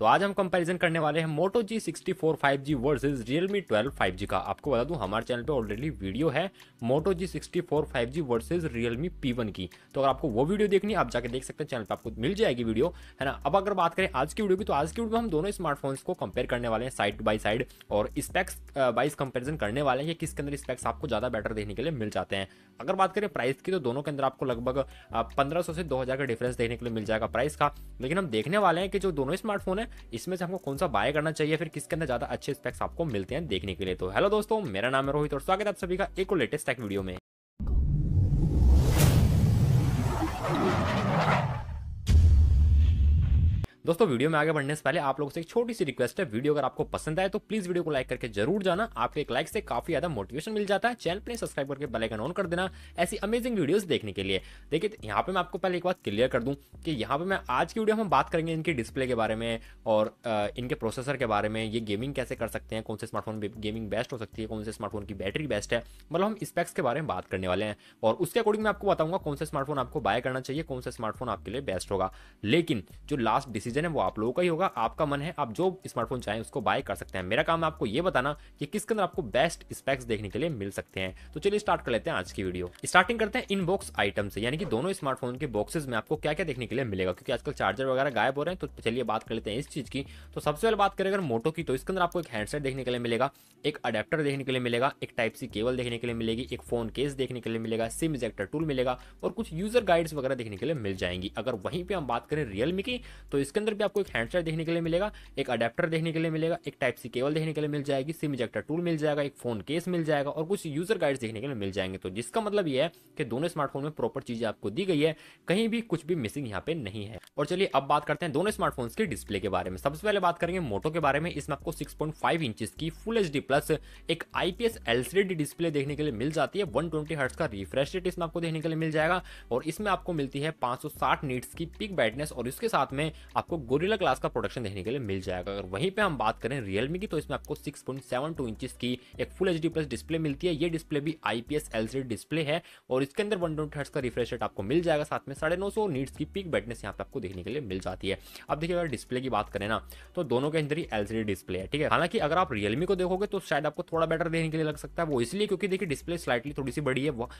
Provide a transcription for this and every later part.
तो आज हम कंपैरिजन करने वाले हैं Moto G sixty four five G versus Realme twelve five G का आपको बता दूं हमारे चैनल पे ऑलरेडी वीडियो है Moto G sixty four five G versus Realme P one की तो अगर आपको वो वीडियो देखनी आप जाके देख सकते हैं चैनल पर आपको मिल जाएगी वीडियो है ना अब अगर बात करें आज की वीडियो की तो आज की वीडियो में हम दोनों स्मार्टफोन्स को कंपेयर करने वाले हैं साइड बाई साइड और स्पेक्स वाइज कंपेरिजन करने वाले हैं किसके अंदर स्पेक्स आपको ज़्यादा बेटर देखने के लिए मिल जाते हैं अगर बात करें प्राइस की तो दोनों के अंदर आपको लगभग पंद्रह से दो का डिफरेंस देखने के लिए मिल जाएगा प्राइस का लेकिन हम देखने वाले हैं कि जो दोनों स्मार्टफोन है इसमें से हमको कौन सा बाय करना चाहिए फिर किसके अंदर ज़्यादा अच्छे स्पेक्स आपको मिलते हैं देखने के लिए तो हेलो दोस्तों मेरा नाम है रोहित और स्वागत है आप सभी का एक लेटेस्ट टेक वीडियो में दोस्तों वीडियो में आगे बढ़ने से पहले आप लोगों से एक छोटी सी रिक्वेस्ट है वीडियो अगर आपको पसंद आए तो प्लीज वीडियो को लाइक करके जरूर जाना आपके एक लाइक से काफी ज्यादा मोटिवेशन मिल जाता है चैनल पर सब्सक्राइब करके बेलाइकन ऑन कर देना ऐसी अमेजिंग वीडियो देखने के लिए देखिए यहाँ पे मैं आपको पहले एक बात क्लियर कर दूँ कि यहाँ पे मैं आज की वीडियो हम बात करेंगे इनके डिस्प्ले के बारे में और इनके प्रोसेसर के बारे में ये गेमिंग कैसे कर सकते हैं कौन से स्मार्टफोन गेमिंग बेस्ट हो सकती है कौन से स्मार्टफोन की बैटरी बेस्ट है मतलब हम स्पेक्स के बारे में बात करने वाले हैं और उसके अकॉर्डिंग मैं आपको बताऊंगा कौन सा स्मार्टफोन आपको बाय करना चाहिए कौन सा स्मार्टफोन आपके लिए बेस्ट होगा लेकिन जो लास्ट डिसीजन डिसीजन है वो आप लोगों का ही होगा आपका मन है आप जो स्मार्टफोन चाहें उसको बाय कर सकते हैं मेरा काम है आपको ये बताना कि किसके अंदर आपको बेस्ट स्पेक्स देखने के लिए मिल सकते हैं तो चलिए स्टार्ट कर लेते हैं आज की वीडियो स्टार्टिंग करते हैं इनबॉक्स आइटम से यानी कि दोनों स्मार्टफोन के बॉक्सेज में आपको क्या क्या देखने के लिए मिलेगा क्योंकि आजकल चार्जर वगैरह गायब हो रहे हैं तो चलिए बात कर लेते हैं इस चीज की तो सबसे पहले बात करें अगर मोटो की तो इसके अंदर आपको एक हैंडसेट देखने के लिए मिलेगा एक अडेप्टर देखने के लिए मिलेगा एक टाइप सी केबल देखने के लिए मिलेगी एक फोन केस देखने के लिए मिलेगा सिम इजेक्टर टूल मिलेगा और कुछ यूजर गाइड्स वगैरह देखने के लिए मिल जाएंगी अगर वहीं पर हम बात करें रियलमी की तो इसके इसके अंदर भी आपको एक हैंडसेट देखने के लिए मिलेगा एक अडेप्टर देखने के लिए मिलेगा एक टाइप सी केबल देखने के लिए मिल जाएगी सिम इजेक्टर टूल मिल जाएगा एक फोन केस मिल जाएगा और कुछ यूजर गाइड्स देखने के लिए मिल जाएंगे तो जिसका मतलब यह है कि दोनों स्मार्टफोन में प्रॉपर चीजें आपको दी गई है कहीं भी कुछ भी मिसिंग यहाँ पे नहीं है और चलिए अब बात करते हैं दोनों स्मार्टफोन के डिस्प्ले के बारे में सबसे पहले बात करेंगे मोटो के बारे में इसमें आपको सिक्स पॉइंट की फुल एच प्लस एक आईपीएस एलसीडी डिस्प्ले देखने के लिए मिल जाती है वन ट्वेंटी का रिफ्रेश रेट इसमें आपको देखने के लिए मिल जाएगा और इसमें आपको मिलती है पांच सौ नीट्स की पिक बैटनेस और इसके साथ में आप आपको गोरिल्ला ग्लास का प्रोडक्शन देखने के लिए मिल जाएगा अगर वहीं पे हम बात करें रियलमी की तो इसमें आपको 6.72 इंचेस की एक फुल एच प्लस डिस्प्ले मिलती है ये डिस्प्ले भी आईपीएस एलसीडी डिस्प्ले है और इसके अंदर वन ट्वेंटी का रिफ्रेश रेट आपको मिल जाएगा साथ में साढ़े नौ सौ नीट्स की पिक बैटनेस यहाँ पे आपको देखने के लिए मिल जाती है अब देखिए अगर डिस्प्ले की बात करें ना तो दोनों के अंदर ही एलसीडी डिस्प्ले है ठीक है हालांकि अगर आप रियलमी को देखोगे तो शायद आपको थोड़ा बेटर देखने के लिए लग सकता है वो इसलिए क्योंकि देखिए डिस्प्ले स्लाइटली थोड़ी सी बड़ी है वो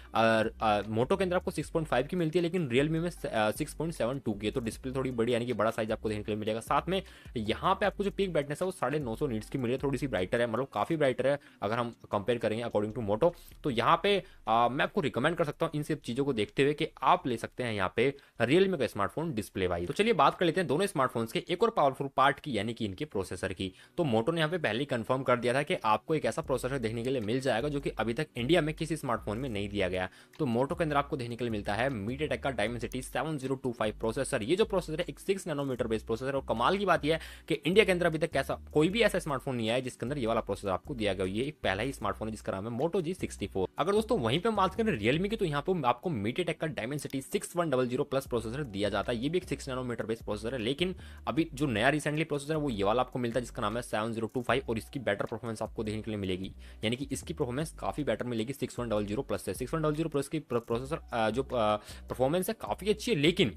मोटो के अंदर आपको सिक्स की मिलती है लेकिन रियलमी में सिक्स पॉइंट सेवन टू की है तो डिस्प्ले थोड़ी बड़ी यानी कि बड़ा साइज आपको देखने के लिए मिलेगा साथ में यहाँ पे आपको जो पिक ब्राइटनेस है वो साढ़े नौ सौ नीट्स की मिल रही है थोड़ी सी ब्राइटर है मतलब काफ़ी ब्राइटर है अगर हम कंपेयर करेंगे अकॉर्डिंग टू मोटो तो यहाँ पे आ, मैं आपको रिकमेंड कर सकता हूँ इन सब चीज़ों को देखते हुए कि आप ले सकते हैं यहाँ पे रियलमी का स्मार्टफोन डिस्प्ले वाइज तो चलिए बात कर लेते हैं दोनों स्मार्टफोन के एक और पावरफुल पार्ट की यानी कि इनके प्रोसेसर की तो मोटो ने यहाँ पे पहले ही कंफर्म कर दिया था कि आपको एक ऐसा प्रोसेसर देखने के लिए मिल जाएगा जो कि अभी तक इंडिया में किसी स्मार्टफोन में नहीं दिया गया तो मोटो के अंदर आपको देखने के लिए मिलता है मीडिया का Dimensity seven zero two five processor ये जो प्रोसेसर है एक सिक्स नैनोमीटर बेस्ड प्रोसेसर और कमाल की बात यह है कि इंडिया के अंदर अभी तक कैसा कोई भी ऐसा स्मार्टफोन नहीं आया जिसके अंदर ये वाला प्रोसेसर आपको दिया गया ये पहला ही स्मार्टफोन है जिसका नाम है मोटो जी सिक्सटी फोर अगर दोस्तों वहीं पर हम बात करें रियलमी की तो यहाँ पर आपको मीटी टेक का Dimensity six one double zero plus processor दिया जाता है ये भी एक सिक्स नैनोमीटर बेस्ड प्रोसेसर है लेकिन अभी जो नया रिसेंटली प्रोसेसर है वो ये वाला आपको मिलता है जिसका नाम है सेवन जीरो टू फाइव और इसकी बेटर परफॉर्मेंस आपको देखने के लिए मिलेगी यानी कि इसकी परफॉर्मेंस काफी बेटर मिलेगी six one double zero plus से six one double zero plus की प्रोसेसर जो परफॉर्मेंस है काफी अच्छी है लेकिन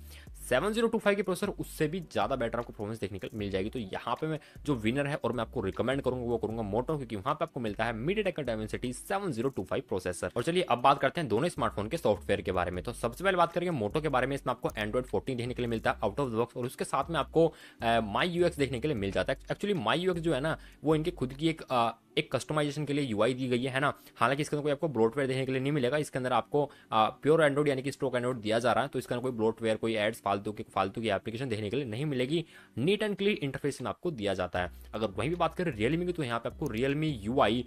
सेवन जीरो टू फाइव के प्रोसेसर उससे भी ज्यादा ज़्यादा बेटर आपको परफॉर्मेंस देखने को मिल जाएगी तो यहाँ पे मैं जो विनर है और मैं आपको रिकमेंड करूंगा वो करूंगा मोटो क्योंकि वहां पे आपको मिलता है MediaTek Dimensity seven processor और चलिए अब बात करते हैं दोनों स्मार्टफोन के सॉफ्टवेयर के बारे में तो सबसे पहले बात करेंगे मोटो के बारे में इसमें आपको एंड्रॉइड फोर्टीन देखने के लिए मिलता है आउट ऑफ द बॉक्स और उसके साथ में आपको माई यूएक्स देखने के लिए मिल जाता है एक्चुअली माई यूएक्स जो है ना वो इनके खुद की एक एक कस्टमाइजेशन के लिए यूआई दी गई है ना हालांकि इसके अंदर कोई आपको ब्रोडवेयर देखने के लिए नहीं मिलेगा इसके अंदर आपको प्योर एंड्रॉइड यानी कि स्ट्रोक एंड्रॉइड दिया जा रहा है तो इसके अंदर कोई ब्रोडवेयर कोई एड्स फालतू की फालतू की एप्लीकेशन देखने के लिए नहीं मिलेगी नीट एंड क्लीन इंटरफेस आपको दिया जाता है अगर वहीं भी बात करें रियलमी की तो यहाँ पे आपको रियलमी यू आई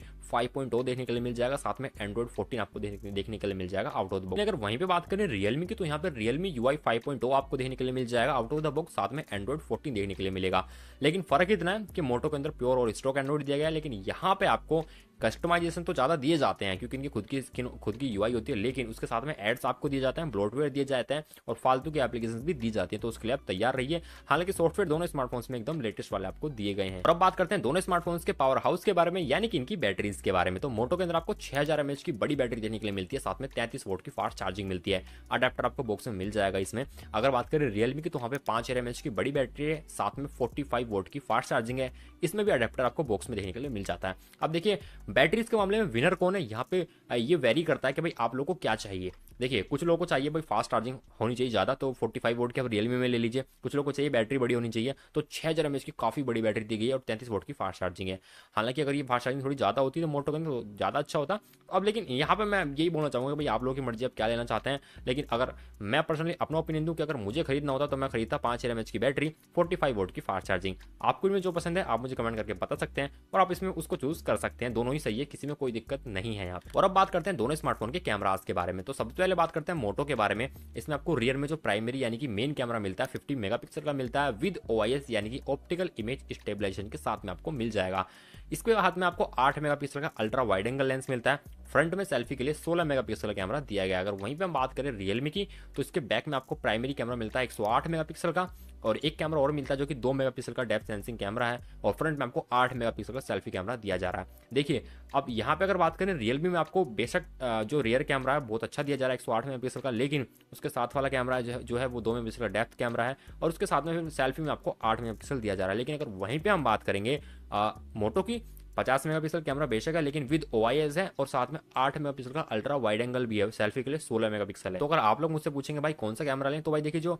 देखने के लिए मिल जाएगा साथ में एंड्रॉइड फोर्टीन तो oh आपको देखने के लिए मिल जाएगा आउट ऑफ द बॉक्स अगर वहीं पर बात करें रियलमी की तो यहाँ पर रियलमी यू आई आपको देखने के लिए मिल जाएगा आउट ऑफ द बॉक्स साथ में एंड्रॉइड फोर्टीन देखने के लिए मिलेगा लेकिन फर्क इतना है कि मोटो के अंदर प्योर और स्टॉक एंड्रॉइड दिया गया लेकिन यहाँ पे आपको कस्टमाइजेशन तो ज़्यादा दिए जाते हैं क्योंकि इनकी खुद की स्किन खुद की यूआई होती है लेकिन उसके साथ में एड्स आपको दिए जाते हैं ब्रॉडवेयर दिए जाते हैं और फालतू की एप्लीकेशन भी दी जाती है तो उसके लिए आप तैयार रहिए हालांकि सॉफ्टवेयर दोनों स्मार्टफोन में एकदम लेटेस्ट वाले आपको दिए गए हैं और अब बात करते हैं दोनों स्मार्टफोन के पावर हाउस के बारे में यानी कि इनकी बैटरीज के बारे में तो मोटो के अंदर आपको छह हजार की बड़ी बैटरी देने के लिए मिलती है साथ में तैतीस वोट की फास्ट चार्जिंग मिलती है अडेप्टर आपको बॉक्स में मिल जाएगा इसमें अगर बात करें रियलमी की तो वहाँ पे पांच हजार की बड़ी बैटरी है साथ में फोर्टी वोट की फास्ट चार्जिंग है इसमें भी अडेप्टर आपको बॉक्स में देखने के लिए मिल जाता है अब देखिए बैटरीज के मामले में विनर कौन है यहाँ पे ये वेरी करता है कि भाई आप लोगों को क्या चाहिए देखिए कुछ लोगों को चाहिए भाई फास्ट चार्जिंग होनी चाहिए ज़्यादा तो 45 फाइव वोट की आप रियलमी में ले लीजिए कुछ लोगों को चाहिए बैटरी बड़ी होनी चाहिए तो छः हज़ार एम की काफ़ी बड़ी बैटरी दी गई है और तैंतीस वोट की फास्ट चार्जिंग है हालांकि अगर ये फास्ट चार्जिंग थोड़ी ज़्यादा होती तो मोटो तो ज़्यादा अच्छा होता अब लेकिन यहाँ पर मैं यही बोलना चाहूँगा भाई आप लोगों की मर्जी आप क्या लेना चाहते हैं लेकिन अगर मैं पर्सनली अपना ओपिनियन दूँ कि अगर मुझे खरीदना होता तो मैं खरीदता पाँच हज़ार की बैटरी फोर्टी फाइव वोट की फास्ट चार्जिंग आपको भी जो पसंद है आप मुझे कमेंट करके बता सकते हैं और आप इसमें उसको चूज़ कर सकते हैं दोनों ही सही है किसी में कोई दिक्कत नहीं है यहाँ और अब बात करते हैं दोनों स्मार्टफोन के कैमराज के बारे में तो सबसे पहले बात करते हैं मोटो के बारे में इसमें आपको रियर में जो प्राइमरी यानी कि मेन कैमरा मिलता है फिफ्टी मेगा का मिलता है विद ओ यानी कि ऑप्टिकल इमेज स्टेबिलाईजेशन के साथ में आपको मिल जाएगा इसके हाथ में आपको आठ मेगापिक्सल का अल्ट्रा वाइड एंगल लेंस मिलता है फ्रंट में सेल्फी के लिए 16 मेगापिक्सल का कैमरा दिया गया अगर वहीं पे हम बात करें रियलमी की तो इसके बैक में आपको प्राइमरी कैमरा मिलता है 108 मेगापिक्सल का और एक कैमरा और मिलता है जो कि दो मेगापिक्सल का डेप्थ सेंसिंग कैमरा है और फ्रंट में आपको आठ मेगापिक्सल का सेल्फी कैमरा दिया जा रहा है देखिए अब यहाँ पे अगर बात करें रियलमी में आपको बेशक जो रियर कैमरा है बहुत अच्छा दिया जा रहा है एक सौ आठ मेगापिक्सल का लेकिन उसके साथ वाला कैमरा जो है वो दो मेगा का डेप्थ कैमरा है और उसके साथ में सेल्फी में आपको आठ मेगा दिया जा रहा है लेकिन अगर वहीं पर हम बात करेंगे あ元木 पचास मेगापिक्सल कैमरा बेशक है लेकिन विद ओ है और साथ में आठ मेगापिक्सल का अल्ट्रा वाइड एंगल भी है सेल्फी के लिए सोलह मेगापिक्सल है तो अगर आप लोग मुझसे पूछेंगे भाई कौन सा कैमरा लें तो भाई देखिए जो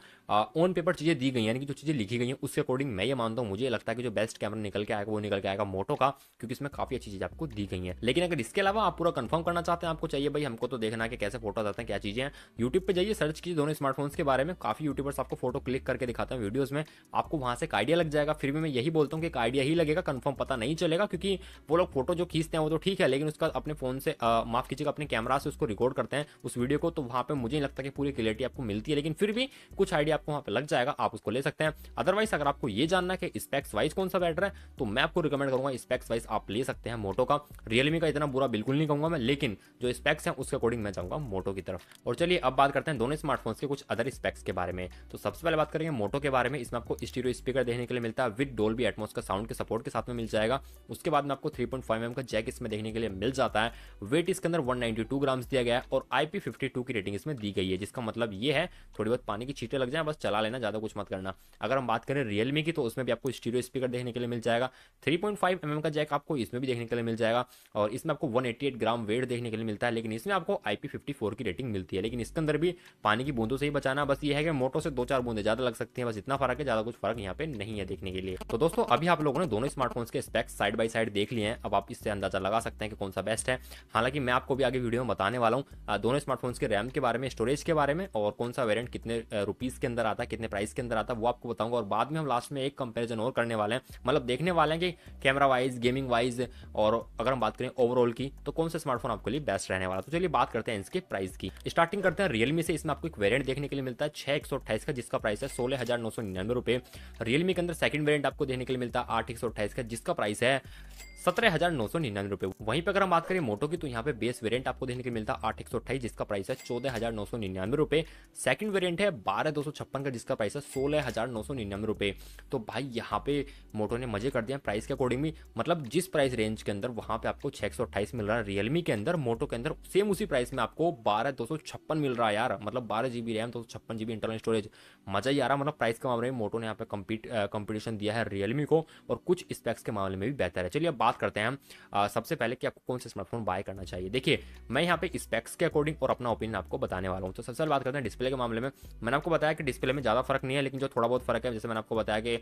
ऑन पेपर चीजें दी गई यानी कि जो चीजें लिखी गई हैं उसके अकॉर्डिंग मैं ये मानता हूँ मुझे लगता है कि जो बेस्ट कैमरा निकल के आएगा वो निकल के आएगा मोटो का क्योंकि इसमें काफी अच्छी चीज आपको दी गई है लेकिन अगर इसके अलावा आप पूरा कंफर्म करना चाहते हैं आपको चाहिए भाई हमको तो देखना कि कैसे फोटो आते हैं क्या चीजें हैं यूट्यूब पर जाइए सर्च कीजिए दोनों स्मार्टफोन्स के बारे में काफी यूट्यूबर्स आपको फोटो क्लिक करके दिखाते हैं वीडियोज में आपको वहां से एक आइडिया लग जाएगा फिर भी मैं यही बोलता हूँ कि एक आइडिया ही लगेगा कन्फर्म पता नहीं चलेगा क्योंकि वो लोग फोटो जो खींचते हैं वो तो ठीक है लेकिन उसका अपने फ़ोन से माफ़ कीजिएगा अपने कैमरा से उसको रिकॉर्ड करते हैं उस वीडियो को तो वहाँ पर मुझे नहीं लगता कि पूरी क्लियरिटी आपको मिलती है लेकिन फिर भी कुछ आइडिया आपको वहाँ पर लग जाएगा आप उसको ले सकते हैं अदरवाइज अगर आपको ये जानना है कि स्पेक्स वाइज कौन सा बेटर है तो मैं आपको रिकमेंड करूँगा स्पेक्स वाइज आप ले सकते हैं मोटो का रियलमी का इतना बुरा बिल्कुल नहीं कहूँगा मैं लेकिन जो स्पेक्स हैं उसके अकॉर्डिंग मैं जाऊँगा मोटो की तरफ और चलिए अब बात करते हैं दोनों स्मार्टफोन्स के कुछ अदर स्पेक्स के बारे में तो सबसे पहले बात करेंगे मोटो के बारे में इसमें आपको स्टीरियो स्पीकर देखने के लिए मिलता है विद डोल्बी एटमोस का साउंड के सपोर्ट के साथ में मिल जाएगा उसके बाद में आपको 3.5 पॉइंट mm का जैक इसमें देखने के लिए मिल जाता है वेट इसके अंदर 192 ग्राम्स दिया गया है और आईपी 52 की रेटिंग इसमें दी गई है जिसका मतलब ये है थोड़ी बहुत पानी की छीटें लग जाए बस चला लेना ज़्यादा कुछ मत करना अगर हम बात करें रियलमी की तो उसमें भी आपको स्टीरियो स्पीकर देखने के लिए मिल जाएगा थ्री पॉइंट mm का जैक आपको इसमें भी देखने के लिए मिल जाएगा और इसमें आपको वन ग्राम वेट देखने के लिए मिलता है लेकिन इसमें आपको आई की रेटिंग मिलती है लेकिन इसके अंदर भी पानी की बूंदों से ही बचाना बस ये है कि मोटो से दो चार बूंदे ज़्यादा लग सकती है बस इतना फर्क है ज़्यादा कुछ फर्क यहाँ पे नहीं है देखने के लिए तो दोस्तों अभी आप लोगों ने दोनों स्मार्टफोन्स के स्पेक्स साइड बाई साइड देख देख लिए हैं अब आप इससे अंदाज़ा लगा सकते हैं कि कौन सा बेस्ट है हालांकि मैं आपको भी आगे वीडियो में बताने वाला हूँ दोनों स्मार्टफोन्स के रैम के बारे में स्टोरेज के बारे में और कौन सा वेरियंट कितने रुपीज़ के अंदर आता है कितने प्राइस के अंदर आता है वो आपको बताऊंगा और बाद में हम लास्ट में एक कंपेरिजन और करने वाले हैं मतलब देखने वाले हैं कि कैमरा वाइज गेमिंग वाइज और अगर हम बात करें ओवरऑल की तो कौन सा स्मार्टफोन आपके लिए बेस्ट रहने वाला तो चलिए बात करते हैं इसके प्राइस की स्टार्टिंग करते हैं रियलमी से इसमें आपको एक वेरियंट देखने के लिए मिलता है छह का जिसका प्राइस है सोलह हज़ार नौ सौ निन्यानवे रुपए रियलमी के अंदर सेकंड वेरिएंट आपको देखने के लिए मिलता है आठ एक सौ अट्ठाईस का जिसका प्राइस है सत्रह हजार नौ सौ निन्यानवे रुपए वहीं पर अगर हम बात करें मोटो की तो यहाँ पे बेस वेरिएंट आपको देखने को मिलता है आठ एक सौ अट्ठाईस जिसका प्राइस है चौदह हजार नौ सौ निन्यानवे रुपए सेकंड वेरिएंट है बारह दो सौ छप्पन का जिसका प्राइस है सोलह हजार नौ सौ निन्यानवे रुपए तो भाई यहाँ पे मोटो ने मजे कर दिया प्राइस के अकॉर्डिंग भी मतलब जिस प्राइस रेंज के अंदर वहां पर आपको छह मिल रहा है रियलमी के अंदर मोटो के अंदर सेम उसी प्राइस में आपको बारह दो सौ छप्पन मिल रहा है यार मतलब बारह जीबी रैम दो सौ छप्पन जीबी इंटरनल स्टोरेज मजा ही आ रहा मतलब प्राइस के मामले में मोटो ने यहाँ पे कंपटीशन दिया है रियलमी को और कुछ स्पेक्स के मामले में भी बेहतर है चलिए बात करते हैं हम सबसे पहले कि आपको कौन सा स्मार्टफोन बाय करना चाहिए देखिए मैं यहाँ पे स्पेक्स के अकॉर्डिंग और अपना ओपिनियन आपको बताने वाला हूँ तो सबसे पहले बात करते हैं डिस्प्ले के मामले में मैंने आपको बताया कि डिस्प्ले में ज़्यादा फर्क नहीं है लेकिन जो थोड़ा बहुत फर्क है जैसे मैंने आपको बताया कि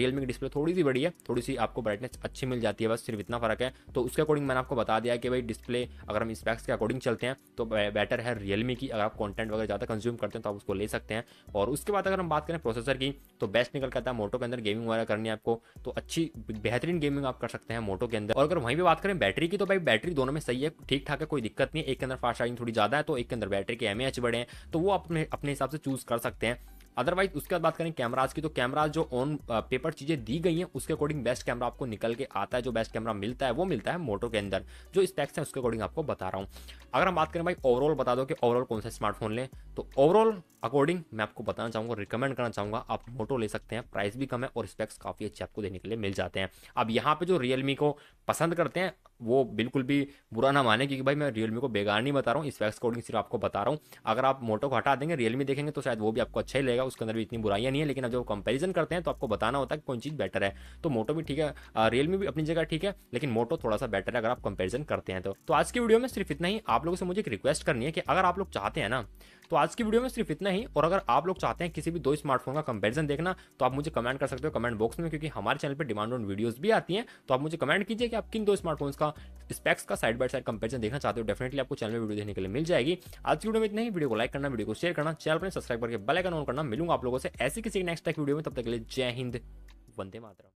रियलमी की डिस्प्ले थोड़ी सी बड़ी है थोड़ी सी आपको ब्राइटनेस अच्छी मिल जाती है बस सिर्फ इतना फर्क है तो उसके अकॉर्डिंग मैंने आपको बता दिया कि भाई डिस्प्ले अगर हम स्पेक्स के अकॉर्डिंग चलते हैं तो बेटर है रियलमी की अगर आप कॉन्टेंट वगैरह ज़्यादा कंज्यूम करते हैं तो आप उसको ले सकते हैं और उसके बाद अगर हम बात करें प्रोसेसर की तो बेस्ट निकल करता है मोटो के अंदर गेमिंग वगैरह करनी है आपको तो अच्छी बेहतरीन गेमिंग आप कर सकते हैं मोटो फोटो के अंदर और अगर वहीं पर बात करें बैटरी की तो भाई बैटरी दोनों में सही है ठीक ठाक है कोई दिक्कत नहीं एक के अंदर फास्ट चार्जिंग थोड़ी ज़्यादा है तो एक के अंदर बैटरी के एम बड़े हैं तो वो अपने अपने हिसाब से चूज़ कर सकते हैं अदरवाइज उसके बाद बात करें कैमराज की तो कैमराज जो ऑन पेपर चीज़ें दी गई हैं उसके अकॉर्डिंग बेस्ट कैमरा आपको निकल के आता है जो बेस्ट कैमरा मिलता है वो मिलता है मोटो के अंदर जो स्पेक्स है उसके अकॉर्डिंग आपको बता रहा हूँ अगर हम बात करें भाई ओवरऑल बता दो कि ओवरऑल कौन सा स्मार्टफोन लें तो ओवरऑल अकॉर्डिंग मैं आपको बताना चाहूँगा रिकमेंड करना चाहूँगा आप मोटो ले सकते हैं प्राइस भी कम है और स्पेक्स काफ़ी अच्छे आपको देने के लिए मिल जाते हैं अब यहाँ पर जो रियलमी को पसंद करते हैं वो बिल्कुल भी बुरा ना माने क्योंकि भाई मैं रियलमी को बेकार नहीं बता रहा हूँ स्पेक्स अकॉर्डिंग सिर्फ आपको बता रहा हूँ अगर आप मोटो को हटा देंगे रियलमी देखेंगे तो शायद वो भी आपको अच्छा ही लगेगा लगेगा उसके अंदर भी इतनी बुराइयां नहीं है लेकिन अब जब कंपेरिजन करते हैं तो आपको बताना होता है कि कौन चीज़ बेटर है तो मोटो भी ठीक है रियलमी भी अपनी जगह ठीक है लेकिन मोटो थोड़ा सा बेटर है अगर आप कंपेरिजन करते हैं तो, तो आज की वीडियो में सिर्फ इतना ही आप लोगों से मुझे एक रिक्वेस्ट करनी है कि अगर आप लोग चाहते हैं ना तो आज की वीडियो में सिर्फ इतना ही और अगर आप लोग चाहते हैं किसी भी दो स्मार्टफोन का कंपेरिजन देखना तो आप मुझे कमेंट कर सकते हो कमेंट बॉक्स में क्योंकि हमारे चैनल पर डिमांड ऑन वीडियोज भी आती है तो आप मुझे कमेंट कीजिए कि आप किन दो स्मार्टफोन का स्पेक्स का साइड बाय साइड कंपेरिजन देखना चाहते हो डेफिनेटली आपको चैनल में वीडियो देखने के लिए मिल जाएगी आज की वीडियो में इतना ही वीडियो को लाइक करना वीडियो को शेयर करना चैनल पर सब्सक्राइब करके बेलाइकन ऑन करना मिलूंगा आप लोगों से ऐसे किसी नेक्स्ट टाइप वीडियो में तब तक के लिए जय हिंद वंदे मातरम